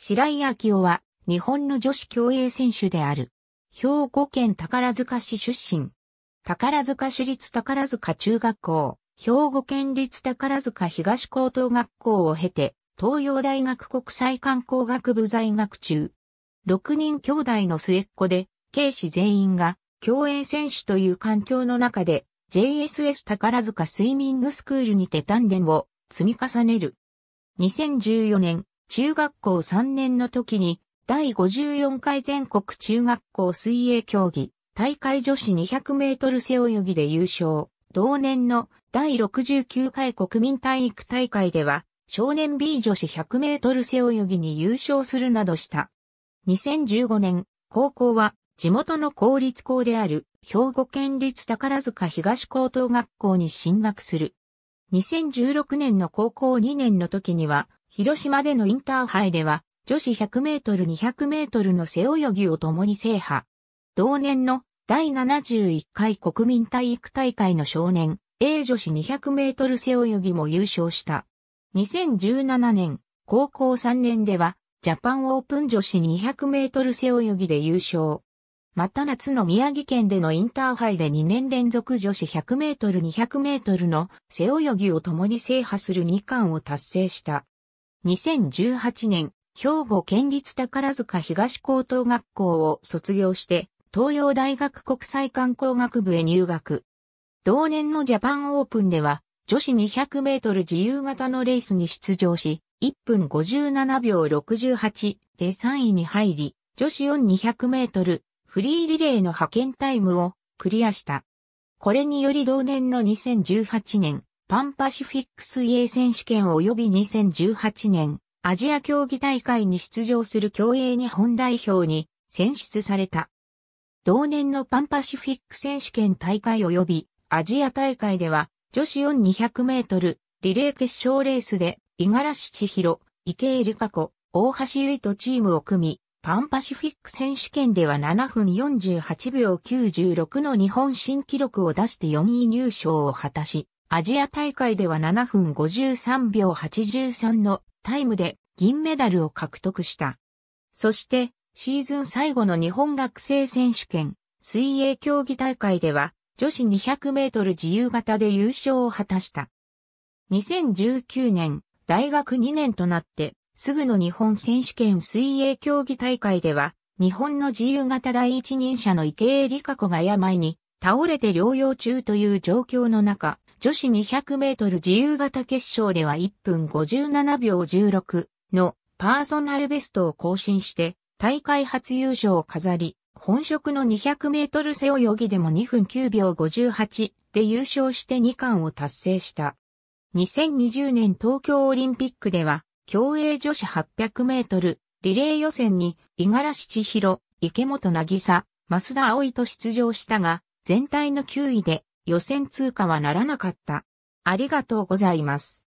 白井明夫は、日本の女子競泳選手である。兵庫県宝塚市出身。宝塚市立宝塚中学校、兵庫県立宝塚東高等学校を経て、東洋大学国際観光学部在学中。6人兄弟の末っ子で、警視全員が、競泳選手という環境の中で、JSS 宝塚スイミングスクールにて鍛錬を積み重ねる。2014年、中学校3年の時に、第54回全国中学校水泳競技、大会女子200メートル背泳ぎで優勝。同年の第69回国民体育大会では、少年 B 女子100メートル背泳ぎに優勝するなどした。2015年、高校は地元の公立校である兵庫県立宝塚東高等学校に進学する。2016年の高校2年の時には広島でのインターハイでは、女子100メートル200メートルの背泳ぎを共に制覇。同年の第71回国民体育大会の少年、A 女子200メートル背泳ぎも優勝した。2017年、高校3年では、ジャパンオープン女子200メートル背泳ぎで優勝。また夏の宮城県でのインターハイで2年連続女子100メートル200メートルの背泳ぎを共に制覇する2冠を達成した。2018年、兵庫県立宝塚東高等学校を卒業して、東洋大学国際観光学部へ入学。同年のジャパンオープンでは、女子200メートル自由形のレースに出場し、1分57秒68で3位に入り、女子4200メートルフリーリレーの派遣タイムをクリアした。これにより同年の2018年、パンパシフィック水泳選手権及び2018年アジア競技大会に出場する競泳日本代表に選出された。同年のパンパシフィック選手権大会及びアジア大会では女子4200メートルリレー決勝レースで五十嵐千尋、池江璃花子、大橋唯とチームを組み、パンパシフィック選手権では7分48秒96の日本新記録を出して4位入賞を果たし、アジア大会では7分53秒83のタイムで銀メダルを獲得した。そしてシーズン最後の日本学生選手権水泳競技大会では女子200メートル自由形で優勝を果たした。2019年大学2年となってすぐの日本選手権水泳競技大会では日本の自由形第一人者の池江璃花子が病に倒れて療養中という状況の中、女子200メートル自由形決勝では1分57秒16のパーソナルベストを更新して大会初優勝を飾り、本職の200メートル背泳ぎでも2分9秒58で優勝して2冠を達成した。2020年東京オリンピックでは、競泳女子800メートルリレー予選に五十嵐千尋、池本渚、増田葵と出場したが、全体の9位で予選通過はならなかった。ありがとうございます。